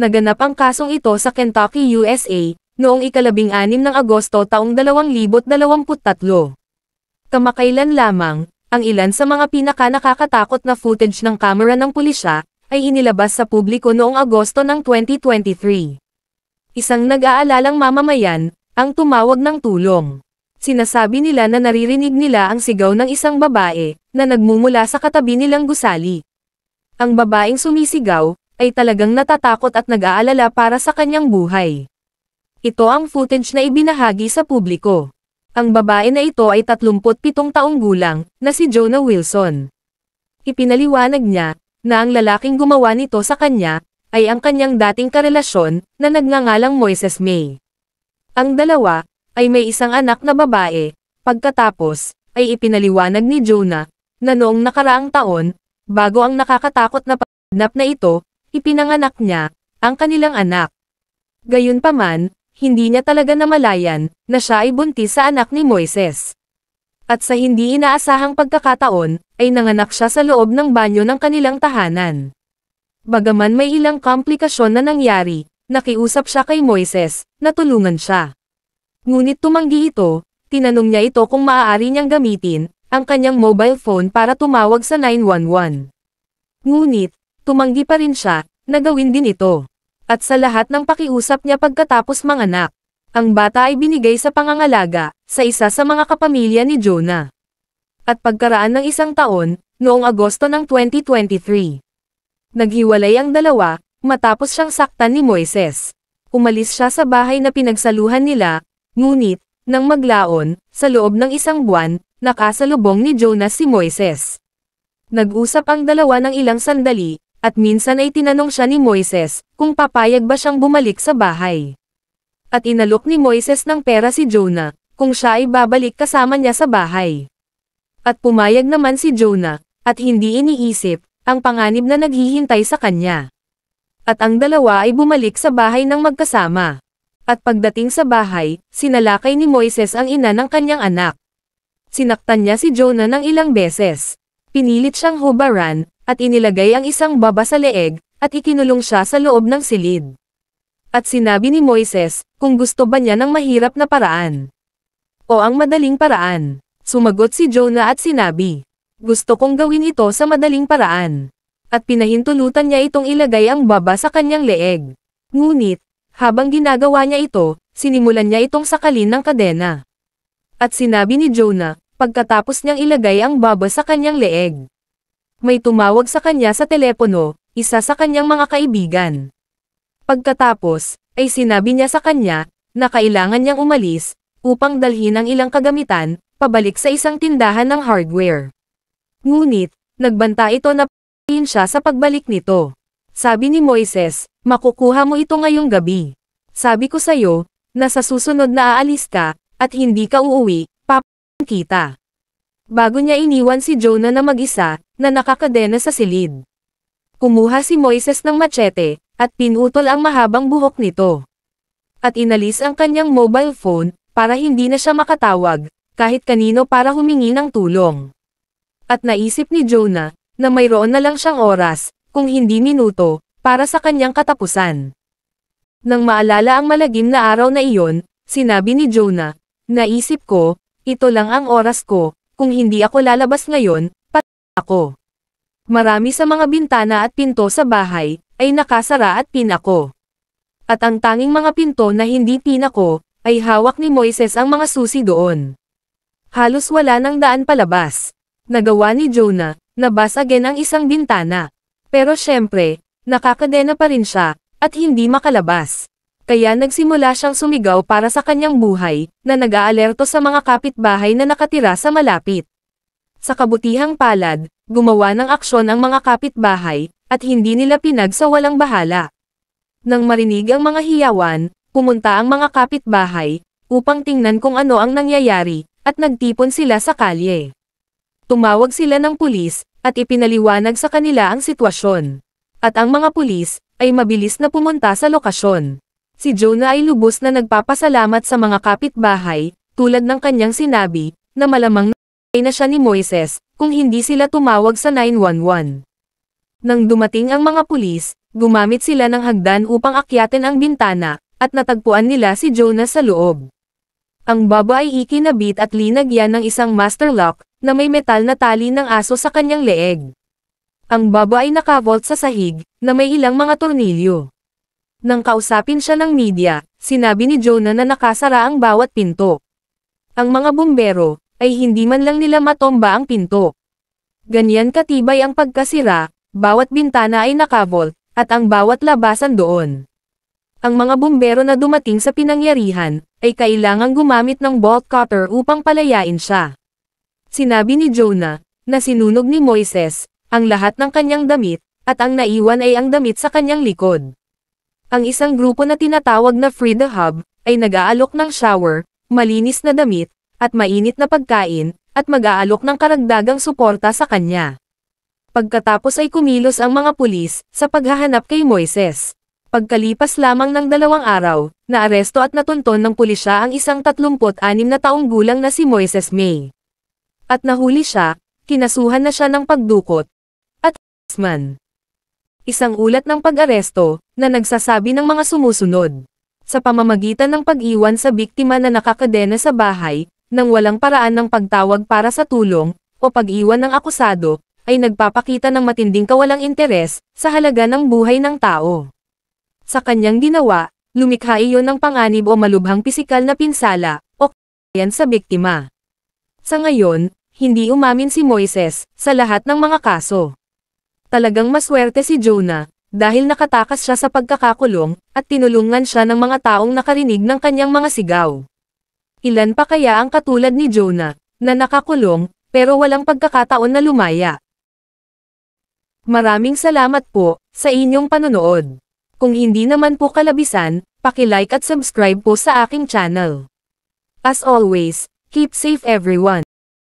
naganap ang kasong ito sa Kentucky, USA, noong ikalabing-anim ng Agosto taong 2023. Kamakailan lamang, ang ilan sa mga pinaka-nakakatakot na footage ng kamera ng pulisya, ay inilabas sa publiko noong Agosto ng 2023. Isang nag-aalalang mamamayan, ang tumawag ng tulong. Sinasabi nila na naririnig nila ang sigaw ng isang babae, na nagmumula sa katabi nilang gusali. Ang babaeng sumisigaw, ay talagang natatakot at nag-aalala para sa kanyang buhay. Ito ang footage na ibinahagi sa publiko. Ang babae na ito ay 37 taong gulang, na si Jonah Wilson. Ipinaliwanag niya, na ang lalaking gumawa nito sa kanya, ay ang kanyang dating karelasyon, na nagngangalang Moises May. Ang dalawa, ay may isang anak na babae, pagkatapos, ay ipinaliwanag ni Jonah, na noong nakaraang taon, bago ang nakakatakot na pagkakadnap na ito, ipinanganak niya, ang kanilang anak. Gayunpaman, hindi niya talaga namalayan na siya ay buntis sa anak ni Moises. At sa hindi inaasahang pagkakataon, ay nanganak siya sa loob ng banyo ng kanilang tahanan. Bagaman may ilang komplikasyon na nangyari, nakiusap siya kay Moises, natulungan siya. Ngunit tumanggi ito, tinanong niya ito kung maaari niyang gamitin ang kanyang mobile phone para tumawag sa 911. Ngunit, tumanggi pa rin siya Nagawin din ito. At sa lahat ng pakiusap niya pagkatapos manganak, ang bata ay binigay sa pangangalaga sa isa sa mga kapamilya ni Jonah. At pagkaraan ng isang taon, noong Agosto ng 2023, naghiwalay ang dalawa matapos siyang saktan ni Moises. Umalis siya sa bahay na pinagsaluhan nila, ngunit, nang maglaon, sa loob ng isang buwan, nakasalubong ni Jonah si Moises. Nag-usap ang dalawa ng ilang sandali, at minsan ay tinanong siya ni Moises, kung papayag ba siyang bumalik sa bahay. At inalok ni Moises ng pera si Jonah, kung siya ay babalik kasama niya sa bahay. At pumayag naman si Jonah, at hindi iniisip, ang panganib na naghihintay sa kanya. At ang dalawa ay bumalik sa bahay ng magkasama. At pagdating sa bahay, sinalakay ni Moises ang ina ng kanyang anak. Sinaktan niya si Jonah ng ilang beses. Pinilit siyang hubaran, at inilagay ang isang baba sa leeg, at ikinulong siya sa loob ng silid. At sinabi ni Moises, kung gusto ba niya ng mahirap na paraan. O ang madaling paraan. Sumagot si Jonah at sinabi, gusto kong gawin ito sa madaling paraan. At pinahintulutan niya itong ilagay ang baba sa kanyang leeg. Ngunit, habang ginagawa niya ito, sinimulan niya itong sakalin ng kadena. At sinabi ni Jonah, pagkatapos niyang ilagay ang baba sa kanyang leeg. May tumawag sa kanya sa telepono, isa sa kanyang mga kaibigan. Pagkatapos, ay sinabi niya sa kanya, na kailangan niyang umalis, upang dalhin ang ilang kagamitan, pabalik sa isang tindahan ng hardware. Ngunit, nagbanta ito na p***in siya sa pagbalik nito. Sabi ni Moises, makukuha mo ito ngayong gabi. Sabi ko sa'yo, na sa susunod na aalis ka, at hindi ka uuwi, kita. Bago niya iniwan si Jonah na mag-isa, na nakakadena sa silid. Kumuha si Moises ng machete, at pinutol ang mahabang buhok nito. At inalis ang kanyang mobile phone, para hindi na siya makatawag, kahit kanino para humingi ng tulong. At naisip ni Jonah, na mayroon na lang siyang oras, kung hindi minuto, para sa kanyang katapusan. Nang maalala ang malagim na araw na iyon, sinabi ni Jonah, naisip ko, ito lang ang oras ko, kung hindi ako lalabas ngayon, pat ako. Marami sa mga bintana at pinto sa bahay, ay nakasara at pinako. At ang tanging mga pinto na hindi pinako, ay hawak ni Moises ang mga susi doon. Halos wala nang daan palabas. Nagawa ni Jonah, nabasagen ang isang bintana. Pero syempre, nakakadena pa rin siya, at hindi makalabas kaya nagsimula siyang sumigaw para sa kanyang buhay, na nag-aalerto sa mga kapitbahay na nakatira sa malapit. Sa kabutihang palad, gumawa ng aksyon ang mga kapitbahay, at hindi nila pinag sa walang bahala. Nang marinig ang mga hiyawan, pumunta ang mga kapitbahay, upang tingnan kung ano ang nangyayari, at nagtipon sila sa kalye. Tumawag sila ng pulis, at ipinaliwanag sa kanila ang sitwasyon. At ang mga pulis, ay mabilis na pumunta sa lokasyon. Si Jonah ay lubos na nagpapasalamat sa mga kapitbahay, tulad ng kanyang sinabi, na malamang ay na siya ni Moises, kung hindi sila tumawag sa 911. Nang dumating ang mga pulis, gumamit sila ng hagdan upang akyatin ang bintana, at natagpuan nila si Jonah sa loob. Ang baba ay ikinabit at linagyan ng isang master lock, na may metal na tali ng aso sa kanyang leeg. Ang baba ay nakavolt sa sahig, na may ilang mga tornilyo. Nang kausapin siya ng media, sinabi ni Jonah na nakasara ang bawat pinto. Ang mga bumbero, ay hindi man lang nila matomba ang pinto. Ganyan katibay ang pagkasira, bawat bintana ay nakabol, at ang bawat labasan doon. Ang mga bumbero na dumating sa pinangyarihan, ay kailangang gumamit ng bolt cutter upang palayain siya. Sinabi ni Jonah, na sinunog ni Moises, ang lahat ng kanyang damit, at ang naiwan ay ang damit sa kanyang likod. Ang isang grupo na tinatawag na Free the Hub, ay nag-aalok ng shower, malinis na damit, at mainit na pagkain, at mag-aalok ng karagdagang suporta sa kanya. Pagkatapos ay kumilos ang mga pulis, sa paghahanap kay Moises. Pagkalipas lamang ng dalawang araw, naaresto at natunton ng pulisya ang isang 36 na taong gulang na si Moises May. At nahuli siya, kinasuhan na siya ng pagdukot. At, man isang ulat ng pag-aresto, na nagsasabi ng mga sumusunod. Sa pamamagitan ng pag-iwan sa biktima na nakakadena sa bahay, nang walang paraan ng pagtawag para sa tulong, o pag-iwan ng akusado, ay nagpapakita ng matinding kawalang interes sa halaga ng buhay ng tao. Sa kanyang ginawa, lumikha iyon ng panganib o malubhang pisikal na pinsala, o kayan sa biktima. Sa ngayon, hindi umamin si Moises sa lahat ng mga kaso. Talagang maswerte si Jonah, dahil nakatakas siya sa pagkakakulong, at tinulungan siya ng mga taong nakarinig ng kanyang mga sigaw. Ilan pa kaya ang katulad ni Jonah, na nakakulong, pero walang pagkakataon na lumaya? Maraming salamat po, sa inyong panonood. Kung hindi naman po kalabisan, paki-like at subscribe po sa aking channel. As always, keep safe everyone.